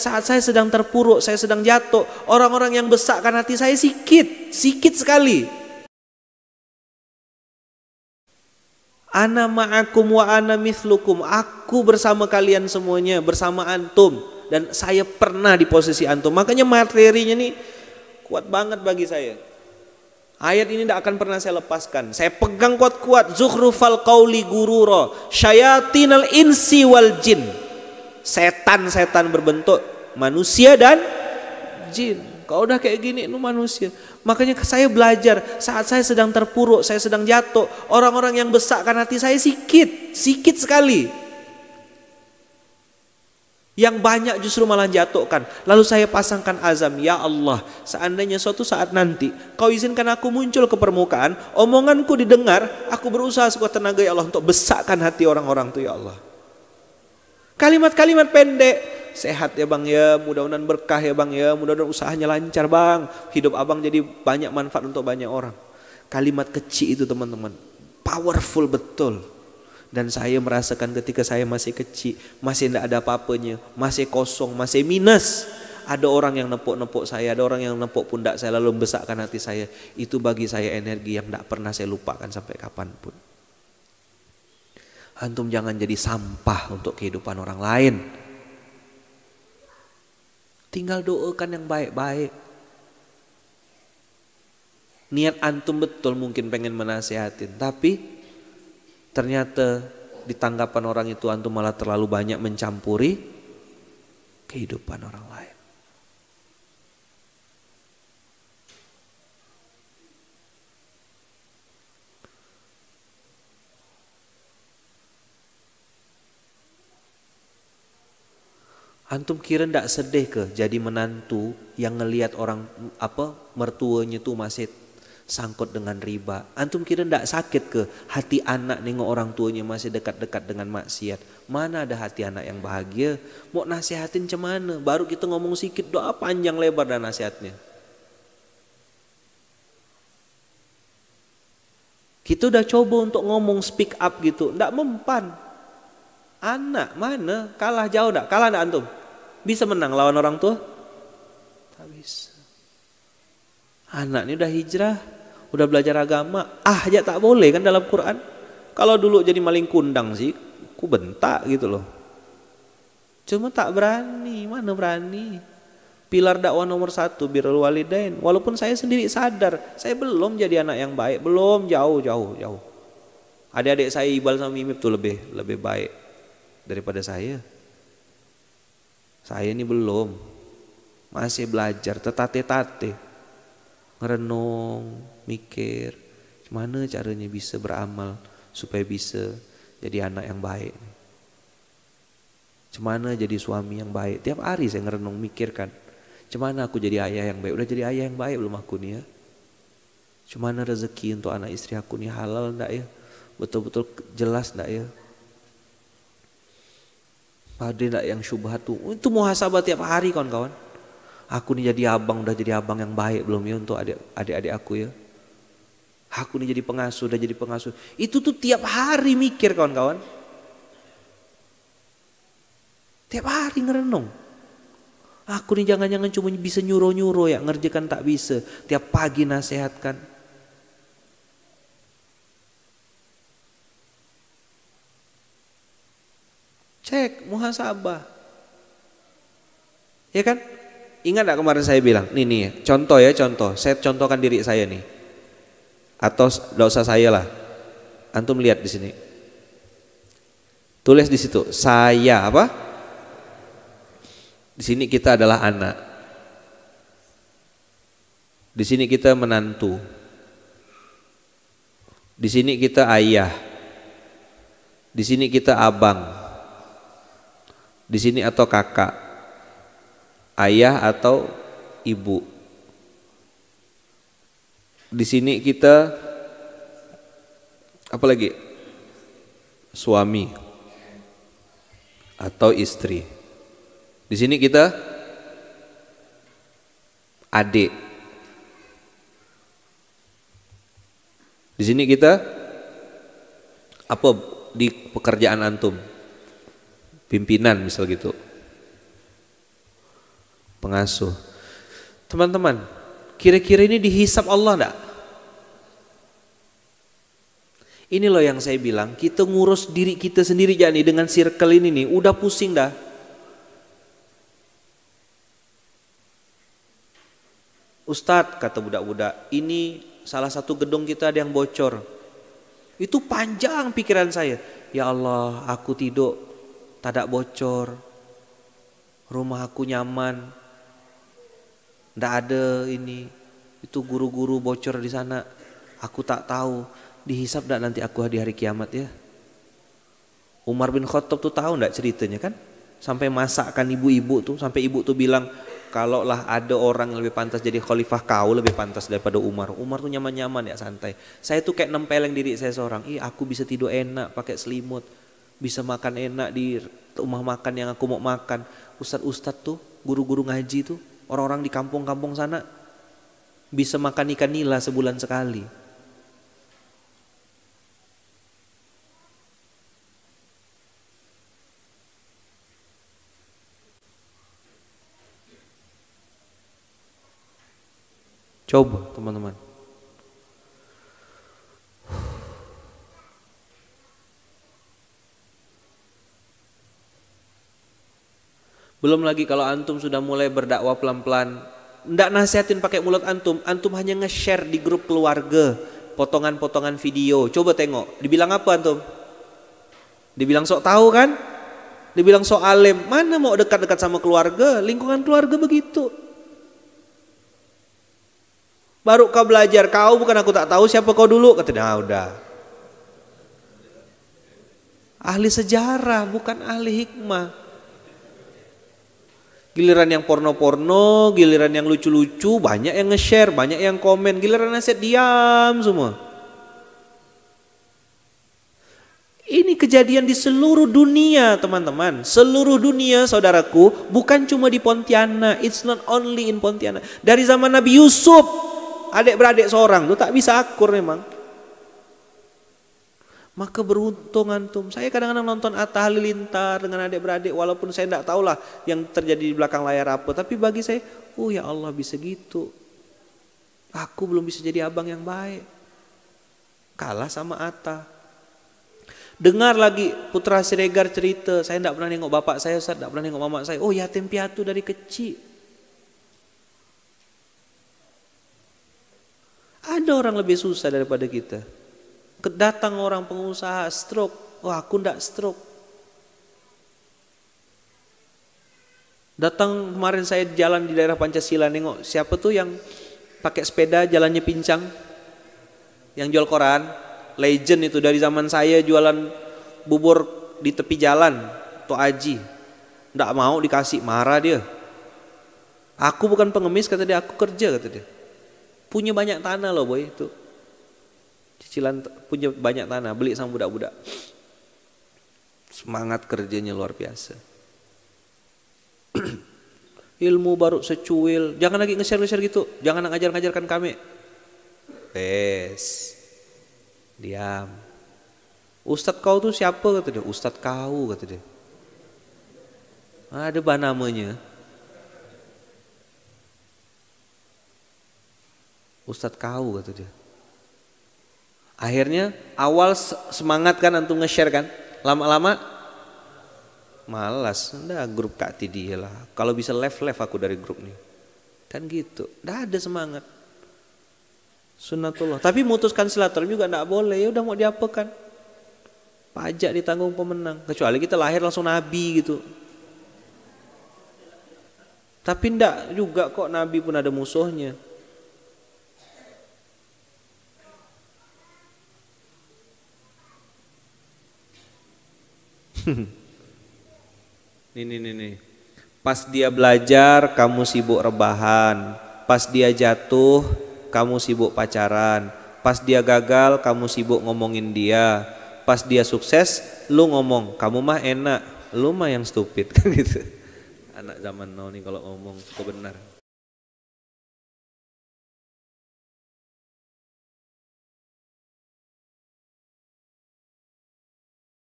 saat saya sedang terpuruk, saya sedang jatuh, orang-orang yang besar karena hati saya sikit, sikit sekali. Ana ma'akum wa ana mislukum. Aku bersama kalian semuanya, bersama antum. Dan saya pernah di posisi antum. Makanya materinya nih kuat banget bagi saya. Ayat ini tidak akan pernah saya lepaskan. Saya pegang kuat-kuat. Zuhrufal qawli gururo. Syayatinal insi wal jin setan-setan berbentuk manusia dan jin. kau udah kayak gini nu manusia. Makanya saya belajar saat saya sedang terpuruk, saya sedang jatuh, orang-orang yang kan hati saya sikit, sikit sekali. Yang banyak justru malah jatuhkan. Lalu saya pasangkan azam, ya Allah, seandainya suatu saat nanti kau izinkan aku muncul ke permukaan, omonganku didengar, aku berusaha sekuat tenaga ya Allah untuk besarkan hati orang-orang itu ya Allah. Kalimat-kalimat pendek. Sehat ya bang ya, mudah-mudahan berkah ya bang ya, mudah-mudahan usahanya lancar bang. Hidup abang jadi banyak manfaat untuk banyak orang. Kalimat kecil itu teman-teman, powerful betul. Dan saya merasakan ketika saya masih kecil, masih tidak ada apa-apanya, masih kosong, masih minus. Ada orang yang nepuk-nepuk saya, ada orang yang nepuk pundak saya lalu membesarkan hati saya. Itu bagi saya energi yang tidak pernah saya lupakan sampai kapanpun. Antum jangan jadi sampah untuk kehidupan orang lain. Tinggal doakan yang baik-baik. Niat antum betul mungkin pengen menasehatin, tapi ternyata di tanggapan orang itu antum malah terlalu banyak mencampuri kehidupan orang lain. Antum kira ndak sedih ke jadi menantu yang ngelihat orang apa mertuanya tuh masih sangkut dengan riba. Antum kira ndak sakit ke hati anak nengok orang tuanya masih dekat-dekat dengan maksiat. Mana ada hati anak yang bahagia? Mau nasihatin cemana? Baru kita ngomong sikit doa panjang lebar dan nasihatnya. Kita udah coba untuk ngomong speak up gitu, ndak mempan. Anak mana? Kalah jauh ndak? Kalah ndak antum? Bisa menang lawan orang tua? Tak bisa. Anak ini udah hijrah, udah belajar agama. Ah ya tak boleh kan dalam Quran. Kalau dulu jadi maling kundang sih, ku bentak gitu loh. Cuma tak berani, mana berani. Pilar dakwah nomor satu, birul walidain. Walaupun saya sendiri sadar, saya belum jadi anak yang baik, belum jauh, jauh, jauh. Adik-adik saya Ibal sama Mimip tuh lebih lebih baik daripada saya. Saya ini belum. Masih belajar, tetate-tate. Merenung, mikir. Gimana caranya bisa beramal supaya bisa jadi anak yang baik. Gimana jadi suami yang baik. Tiap hari saya ngerenung mikirkan. Gimana aku jadi ayah yang baik. Udah jadi ayah yang baik belum aku nih ya. Gimana rezeki untuk anak istri aku nih halal ndak ya. Betul-betul jelas ndak ya Padilah yang syubhat tuh. Itu muhasabah tiap hari kawan-kawan. Aku nih jadi abang, udah jadi abang yang baik belum ya untuk adik-adik aku ya. Aku nih jadi pengasuh, udah jadi pengasuh. Itu tuh tiap hari mikir kawan-kawan. Tiap hari ngerenung. Aku nih jangan-jangan cuma bisa nyuruh-nyuruh ya, ngerjakan tak bisa. Tiap pagi nasihatkan. muhasabah. Ya kan? Ingat gak kemarin saya bilang, nih nih contoh ya contoh, saya contohkan diri saya nih. Atau dosa saya lah. Antum lihat di sini. Tulis di situ, saya apa? Di sini kita adalah anak. Di sini kita menantu. Di sini kita ayah. Di sini kita abang di sini atau kakak, ayah atau ibu. Di sini kita apa lagi? Suami atau istri. Di sini kita adik. Di sini kita apa di pekerjaan antum? pimpinan misal gitu pengasuh teman-teman kira-kira ini dihisap Allah enggak ini loh yang saya bilang kita ngurus diri kita sendiri jadi dengan circle ini nih udah pusing dah Ustadz kata budak-budak ini salah satu gedung kita ada yang bocor itu panjang pikiran saya ya Allah aku tidur tadak bocor, rumah aku nyaman, ndak ada ini, itu guru-guru bocor di sana, aku tak tahu, dihisap ndak nanti aku di hari kiamat ya. Umar bin Khattab tuh tahu ndak ceritanya kan? Sampai masakkan ibu-ibu tuh, sampai ibu tuh bilang, kalaulah ada orang yang lebih pantas jadi khalifah kau lebih pantas daripada Umar. Umar tuh nyaman-nyaman ya santai. Saya tuh kayak nempeleng diri saya seorang. Ih aku bisa tidur enak pakai selimut bisa makan enak di rumah makan yang aku mau makan. Ustadz-ustadz tuh, guru-guru ngaji tuh, orang-orang di kampung-kampung sana bisa makan ikan nila sebulan sekali. Coba teman-teman. Belum lagi kalau antum sudah mulai berdakwah pelan-pelan, ndak nasihatin pakai mulut antum, antum hanya nge-share di grup keluarga potongan-potongan video. Coba tengok, dibilang apa antum? Dibilang sok tahu kan? Dibilang sok alim. Mana mau dekat-dekat sama keluarga? Lingkungan keluarga begitu. Baru kau belajar, kau bukan aku tak tahu siapa kau dulu. Kata dia, ah, udah. Ahli sejarah bukan ahli hikmah. Giliran yang porno-porno, giliran yang lucu-lucu, banyak yang nge-share, banyak yang komen, giliran aset diam semua. Ini kejadian di seluruh dunia, teman-teman. Seluruh dunia, saudaraku, bukan cuma di Pontianak. It's not only in Pontianak. Dari zaman Nabi Yusuf, adik-beradik seorang tuh tak bisa akur memang. Maka beruntung antum. Saya kadang-kadang nonton Atta Halilintar dengan adik-beradik walaupun saya tidak tahulah yang terjadi di belakang layar apa. Tapi bagi saya, oh ya Allah bisa gitu. Aku belum bisa jadi abang yang baik. Kalah sama Atta. Dengar lagi Putra Siregar cerita, saya tidak pernah nengok bapak saya, saya tidak pernah nengok mamak saya. Oh yatim piatu dari kecil. Ada orang lebih susah daripada kita. Kedatang orang pengusaha stroke, wah aku ndak stroke. Datang kemarin saya jalan di daerah Pancasila nengok siapa tuh yang pakai sepeda jalannya pincang yang jual koran legend itu dari zaman saya jualan bubur di tepi jalan tuh Aji ndak mau dikasih marah dia aku bukan pengemis kata dia aku kerja kata dia punya banyak tanah loh boy itu cicilan punya banyak tanah beli sama budak-budak semangat kerjanya luar biasa ilmu baru secuil jangan lagi nge share nge gitu jangan ngajar-ngajarkan kami tes diam ustad kau tuh siapa kata dia Ustadz kau kata dia ada bah namanya ustad kau kata dia Akhirnya awal semangat kan antum nge-share kan? Lama-lama malas. Nda grup kak tidi lah. Kalau bisa left-left aku dari grup nih. Kan gitu. Nda ada semangat. Sunatullah. Tapi mutuskan silaturahmi juga ndak boleh. Ya udah mau diapakan? Pajak ditanggung pemenang. Kecuali kita lahir langsung nabi gitu. Tapi ndak juga kok nabi pun ada musuhnya. nih, nih, nih, nih. Pas dia belajar, kamu sibuk rebahan. Pas dia jatuh, kamu sibuk pacaran. Pas dia gagal, kamu sibuk ngomongin dia. Pas dia sukses, lu ngomong, kamu mah enak. Lu mah yang stupid kan gitu. Anak zaman now nih kalau ngomong kebenar. benar.